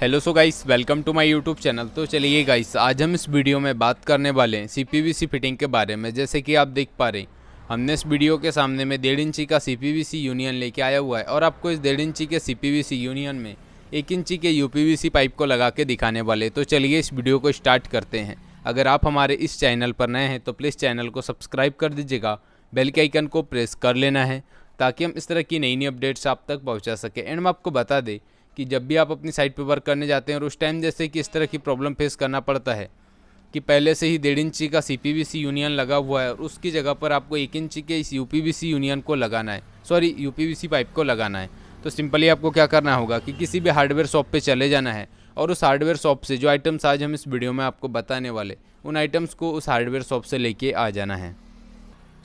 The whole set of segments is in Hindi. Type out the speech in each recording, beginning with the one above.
hello so guys welcome to my YouTube channel तो चलिए गाइस आज हम इस वीडियो में बात करने वाले हैं सीपीवीसी फिटिंग के बारे में जैसे कि आप देख पा रहे हैं हमने इस वीडियो के सामने में डेढ़ इंची का सीपीवीसी यूनियन लेके आया हुआ है और आपको इस डेढ़ इंची के सीपीवीसी यूनियन में एक इंची के यू पाइप को लगा के दिखाने वाले तो चलिए इस वीडियो को स्टार्ट करते हैं अगर आप हमारे इस चैनल पर नए हैं तो प्लीज़ चैनल को सब्सक्राइब कर दीजिएगा बेल के आइकन को प्रेस कर लेना है ताकि हम इस तरह की नई नई अपडेट्स आप तक पहुँचा सकें एंड हम आपको बता दें कि जब भी आप अपनी साइट पे वर्क करने जाते हैं और उस टाइम जैसे कि इस तरह की प्रॉब्लम फेस करना पड़ता है कि पहले से ही डेढ़ इंची का सी यूनियन लगा हुआ है और उसकी जगह पर आपको एक इंची के इस यू यूनियन को लगाना है सॉरी यू पाइप को लगाना है तो सिंपली आपको क्या करना होगा कि किसी भी हार्डवेयर शॉप पे चले जाना है और उस हार्डवेयर शॉप से जो आइटम्स आज हम इस वीडियो में आपको बताने वाले उन आइटम्स को उस हार्डवेयर शॉप से लेके आ जाना है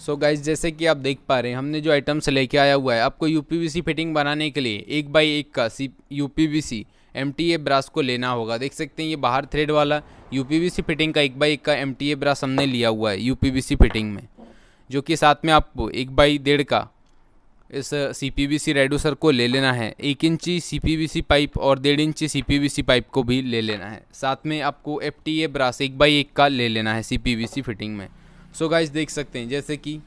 सो so गाइज जैसे कि आप देख पा रहे हैं हमने जो आइटम्स लेके आया हुआ है आपको यू फिटिंग बनाने के लिए एक बाई एक का C U P M T A brass को लेना होगा देख सकते हैं ये बाहर थ्रेड वाला यू फिटिंग का एक बाई एक का एम टी ए ब्रास हमने लिया हुआ है यू फिटिंग में जो कि साथ में आपको एक बाई डेढ़ का इस सी पी बी सी रेडूसर को ले लेना है एक इंची C P B C pipe और डेढ़ इंची C P B C pipe को भी ले लेना है साथ में आपको एफ टी ए ब्रास एक बाई एक का ले लेना है C P B C fitting में सो गाइज देख सकते हैं जैसे कि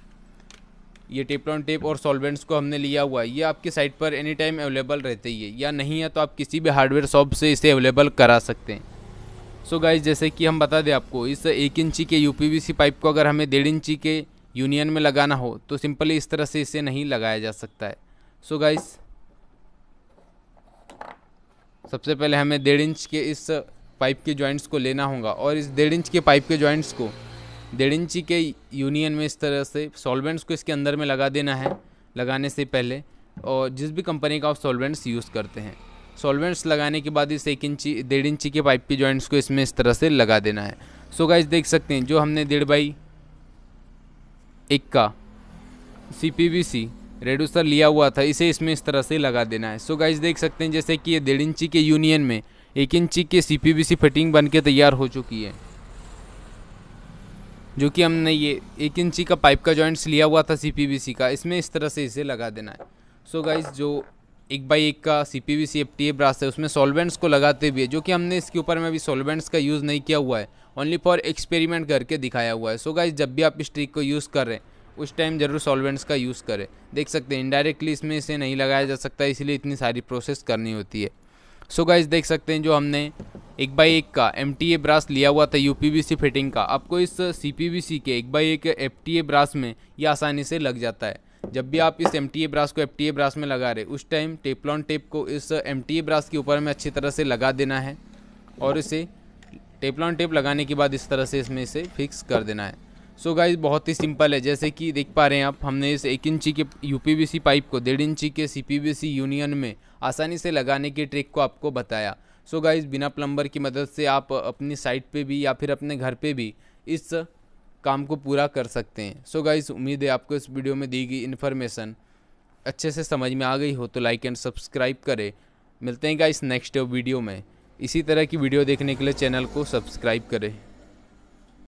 ये टेपलॉन टेप और सॉल्वेंट्स को हमने लिया हुआ है ये आपके साइट पर एनी टाइम अवेलेबल रहते ही है या नहीं है तो आप किसी भी हार्डवेयर शॉप से इसे अवेलेबल करा सकते हैं सो so जैसे कि हम बता दें आपको इस एक इंची के यूपीवीसी पाइप को अगर हमें डेढ़ इंची के यूनियन में लगाना हो तो सिंपली इस तरह से इसे नहीं लगाया जा सकता है सो so गाइस सबसे पहले हमें डेढ़ इंच के इस पाइप के जॉइंट्स को लेना होगा और इस डेढ़ इंच के पाइप के जॉइंट्स को डेढ़ इंची के यूनियन में इस तरह से सॉल्वेंट्स को इसके अंदर में लगा देना है लगाने से पहले और जिस भी कंपनी का आप सॉल्वेंट्स यूज़ करते हैं सॉल्वेंट्स लगाने के बाद इस एक इंची डेढ़ इंची के पाइप के जॉइंट्स को इसमें इस तरह से लगा देना है सो so देख सकते हैं जो हमने डेढ़ बाई एक का सी पी वी सी रेडूसर लिया हुआ था इसे इसमें इस तरह से लगा देना है सो so गाइज देख सकते हैं जैसे कि ये डेढ़ इंची के यूनियन में एक इंची के C P V C fitting बन के तैयार हो चुकी है जो कि हमने ये एक इंची का पाइप का जॉइंट्स लिया हुआ था सी का इसमें इस तरह से इसे लगा देना है सो so गाइज जो एक बाई एक का C P V C F T A brass है उसमें सॉल्वेंट्स को लगाते हुए जो कि हमने इसके ऊपर में अभी सॉल्वेंट्स का यूज़ नहीं किया हुआ है ओनली फॉर एक्सपेरिमेंट करके दिखाया हुआ है सो so गाइज जब भी आप इस ट्रिक को यूज़ कर रहे हैं उस टाइम ज़रूर सॉल्वेंट्स का यूज़ करें देख सकते हैं इनडायरेक्टली इसमें इसे नहीं लगाया जा सकता इसलिए इतनी सारी प्रोसेस करनी होती है सो so गाइज देख सकते हैं जो हमने एक बाई एक का एम टी ए ब्रास लिया हुआ था U P B C fitting का आपको इस सी पी बी सी के एक बाई एक एफ टी ए ब्रास में ये आसानी से लग जाता है जब भी आप इस एम टी ए ब्रास को एफ टी ए ब्रास में लगा रहे उस टाइम टेपलॉन टेप को इस एम टी ए ब्रास के ऊपर में अच्छी तरह से लगा देना है और इसे टेपलॉन टेप लगाने के बाद इस तरह से इसमें इसे फिक्स कर देना है सो so गाइज बहुत ही सिंपल है जैसे कि देख पा रहे हैं आप हमने इस एक इंची के यू पाइप को डेढ़ इंची के सी यूनियन में आसानी से लगाने की ट्रिक को आपको बताया सो गाइज़ बिना प्लम्बर की मदद से आप अपनी साइट पे भी या फिर अपने घर पे भी इस काम को पूरा कर सकते हैं सो गाइज़ उम्मीद है आपको इस वीडियो में दी गई इन्फॉर्मेशन अच्छे से समझ में आ गई हो तो लाइक एंड सब्सक्राइब करें मिलते हैं गाइस नेक्स्ट वीडियो में इसी तरह की वीडियो देखने के लिए चैनल को सब्सक्राइब करें